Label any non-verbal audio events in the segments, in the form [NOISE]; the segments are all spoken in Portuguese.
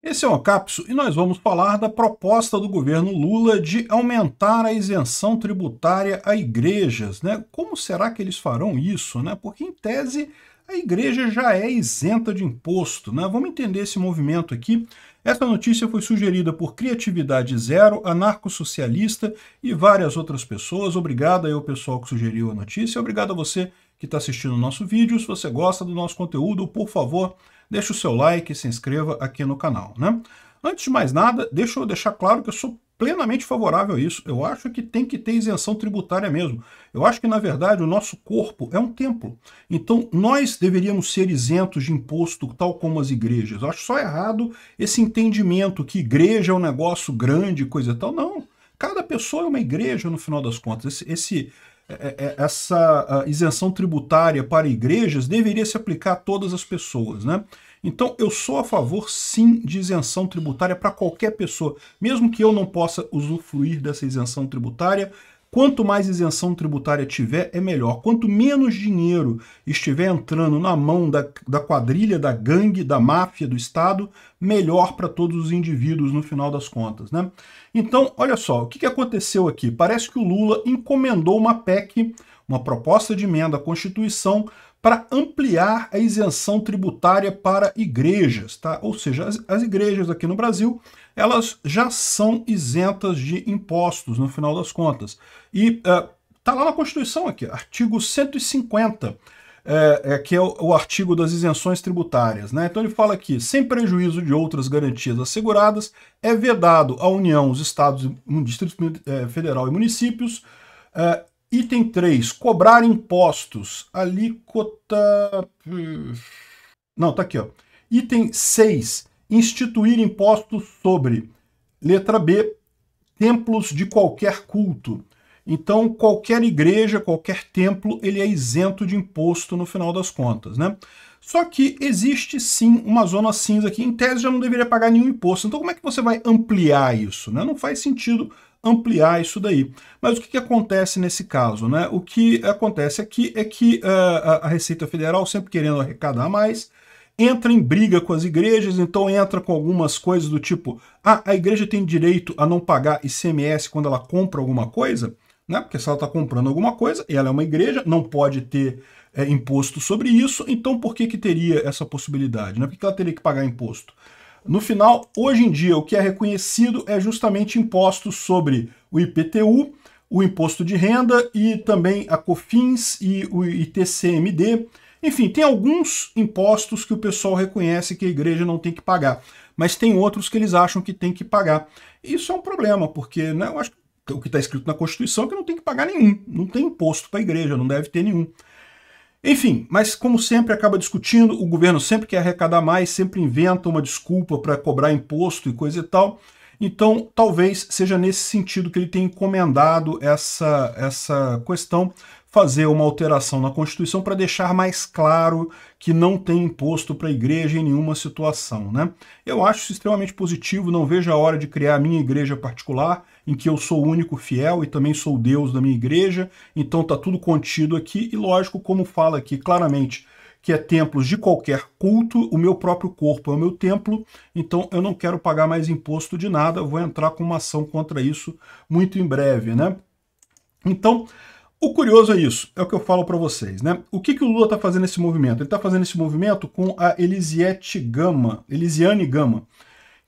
Esse é o Capso e nós vamos falar da proposta do governo Lula de aumentar a isenção tributária a igrejas. Né? Como será que eles farão isso? Né? Porque, em tese, a igreja já é isenta de imposto. Né? Vamos entender esse movimento aqui. Essa notícia foi sugerida por Criatividade Zero, Anarco-socialista e várias outras pessoas. Obrigado aí ao pessoal que sugeriu a notícia. Obrigado a você que está assistindo o nosso vídeo. Se você gosta do nosso conteúdo, por favor, deixe o seu like, se inscreva aqui no canal. Né? Antes de mais nada, deixa eu deixar claro que eu sou plenamente favorável a isso. Eu acho que tem que ter isenção tributária mesmo. Eu acho que, na verdade, o nosso corpo é um templo. Então, nós deveríamos ser isentos de imposto, tal como as igrejas. Eu acho só errado esse entendimento que igreja é um negócio grande, coisa e tal. Não. Cada pessoa é uma igreja, no final das contas. Esse, esse é, é, é, essa isenção tributária para igrejas deveria se aplicar a todas as pessoas, né? Então, eu sou a favor, sim, de isenção tributária para qualquer pessoa, mesmo que eu não possa usufruir dessa isenção tributária, Quanto mais isenção tributária tiver, é melhor. Quanto menos dinheiro estiver entrando na mão da, da quadrilha, da gangue, da máfia, do Estado, melhor para todos os indivíduos no final das contas. Né? Então, olha só, o que aconteceu aqui? Parece que o Lula encomendou uma PEC uma proposta de emenda à Constituição para ampliar a isenção tributária para igrejas, tá? Ou seja, as, as, igrejas aqui no Brasil, elas já são isentas de impostos no final das contas. E uh, tá lá na Constituição aqui, artigo 150, é, é, que é o, o, artigo das isenções tributárias. Né? Então ele fala aqui, sem prejuízo de outras garantias asseguradas, é vedado à União, os estados, um Distrito eh, Federal e municípios, é, Item 3, cobrar impostos. Alíquota. Não, tá aqui, ó. Item 6, instituir impostos sobre. Letra B, templos de qualquer culto. Então, qualquer igreja, qualquer templo, ele é isento de imposto no final das contas, né? Só que existe sim uma zona cinza aqui. em tese, já não deveria pagar nenhum imposto. Então, como é que você vai ampliar isso? Né? Não faz sentido ampliar isso daí. Mas o que, que, acontece nesse caso? Né? O que acontece aqui é que uh, a Receita Federal, sempre querendo arrecadar mais, entra em briga com as igrejas, então entra com algumas coisas do tipo: ah, a igreja tem direito a não pagar ICMS quando ela compra alguma coisa, né? Porque se ela está comprando alguma coisa e ela é uma igreja, não pode ter é, imposto sobre isso, então por que, que teria essa possibilidade? Né? Por que, que ela teria que pagar imposto? No final, hoje em dia, o que é reconhecido é justamente impostos sobre o IPTU, o imposto de renda e também a COFINS e o ITCMD. Enfim, tem alguns impostos que o pessoal reconhece que a igreja não tem que pagar, mas tem outros que eles acham que tem que pagar. Isso é um problema, porque né, eu acho que o que está escrito na Constituição é que não tem que pagar nenhum, não tem imposto para a igreja, não deve ter nenhum. Enfim, mas como sempre acaba discutindo, o governo sempre quer arrecadar mais, sempre inventa uma desculpa para cobrar imposto e coisa e tal. Então, talvez seja nesse sentido que ele tem encomendado essa, essa questão, fazer uma alteração na Constituição para deixar mais claro que não tem imposto para a igreja em nenhuma situação. Né? Eu acho isso extremamente positivo, não vejo a hora de criar a minha igreja particular, em que eu sou o único fiel e também sou o Deus da minha igreja, então está tudo contido aqui, e lógico, como fala aqui claramente, que é templos de qualquer culto, o meu próprio corpo é o meu templo, então eu não quero pagar mais imposto de nada, vou entrar com uma ação contra isso muito em breve, né? Então, o curioso é isso, é o que eu falo para vocês, né? O que, que o Lula está fazendo esse movimento? Ele está fazendo esse movimento com a Elisiete Gama, Elisiane Gama,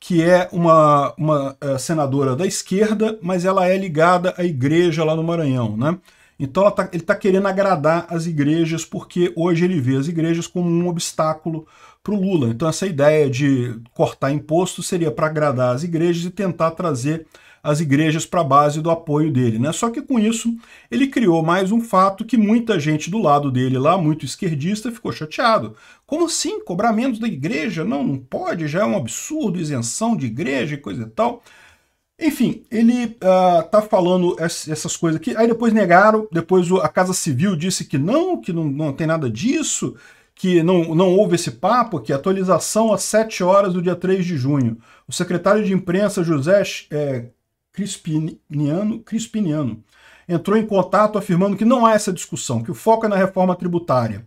que é uma, uma eh, senadora da esquerda, mas ela é ligada à igreja lá no Maranhão, né? Então tá, ele está querendo agradar as igrejas, porque hoje ele vê as igrejas como um obstáculo para o Lula. Então essa ideia de cortar imposto seria para agradar as igrejas e tentar trazer as igrejas para a base do apoio dele. Né? Só que com isso, ele criou mais um fato que muita gente do lado dele lá, muito esquerdista, ficou chateado. Como assim? Cobrar menos da igreja? Não, não pode, já é um absurdo, isenção de igreja e coisa e tal. Enfim, ele uh, tá falando essas coisas aqui, aí depois negaram, depois a Casa Civil disse que não, que não, não tem nada disso, que não, não houve esse papo, que atualização às 7 horas do dia 3 de junho. O secretário de imprensa José é, Crispiniano, Crispiniano entrou em contato afirmando que não há essa discussão, que o foco é na reforma tributária.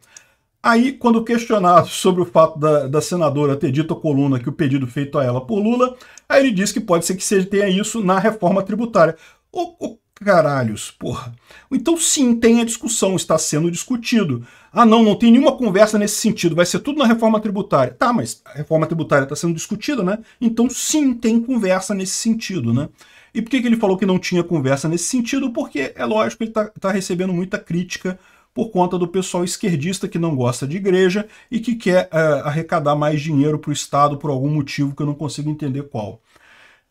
Aí, quando questionado [LAUGHS] sobre o fato da, da, senadora ter dito à coluna que o pedido feito a ela por Lula, aí ele diz que pode ser que seja, tenha isso na reforma tributária. O, o, Caralhos, porra. Então sim, tem a discussão, está sendo discutido. Ah não, não tem nenhuma conversa nesse sentido, vai ser tudo na reforma tributária. Tá, mas a reforma tributária está sendo discutida, né? Então sim, tem conversa nesse sentido, né? E por que, que ele falou que não tinha conversa nesse sentido? Porque, é lógico, que ele está tá recebendo muita crítica por conta do pessoal esquerdista que não gosta de igreja e que quer uh, arrecadar mais dinheiro para o Estado por algum motivo que eu não consigo entender qual.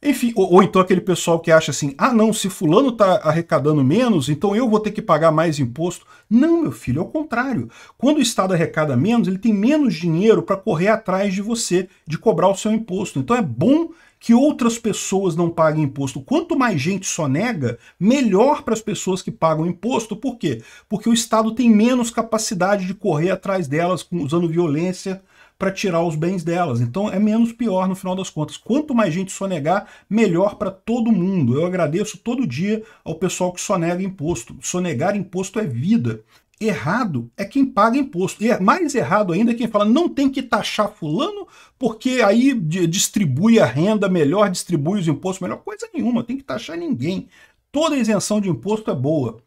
Enfim, ou, ou, então aquele pessoal que acha assim: ah, não, se Fulano está arrecadando menos, então eu vou ter que pagar mais imposto. Não, meu filho, é o contrário. Quando o Estado arrecada menos, ele tem menos dinheiro para correr atrás de você, de cobrar o seu imposto. Então é bom que outras pessoas não paguem imposto. Quanto mais gente só nega melhor para as pessoas que pagam imposto. Por quê? Porque o Estado tem menos capacidade de correr atrás delas usando violência para tirar os bens delas. Então é menos pior no final das contas. Quanto mais gente sonegar, melhor para todo mundo. Eu agradeço todo dia ao pessoal que sonega imposto. Sonegar imposto é vida. Errado é quem paga imposto. E é mais errado ainda é quem fala não tem que taxar fulano porque aí distribui a renda melhor, distribui os impostos melhor. Coisa nenhuma, tem que taxar ninguém. Toda isenção de imposto é boa.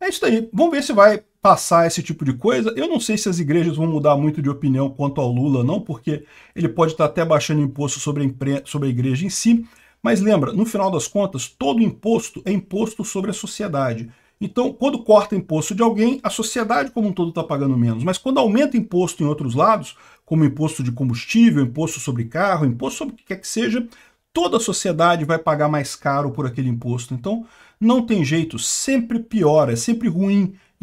É isso aí. Vamos ver se vai passar esse tipo de coisa. Eu não sei se as igrejas vão mudar muito de opinião quanto ao Lula, não, porque ele pode estar até baixando imposto sobre a, sobre a igreja em si. Mas lembra, no final das contas, todo imposto é imposto sobre a sociedade. Então, quando corta imposto de alguém, a sociedade como um todo está pagando menos. Mas quando aumenta imposto em outros lados, como imposto de combustível, imposto sobre carro, imposto sobre o que quer que seja, toda a sociedade vai pagar mais caro por aquele imposto. Então, não tem jeito, sempre piora, é sempre ruim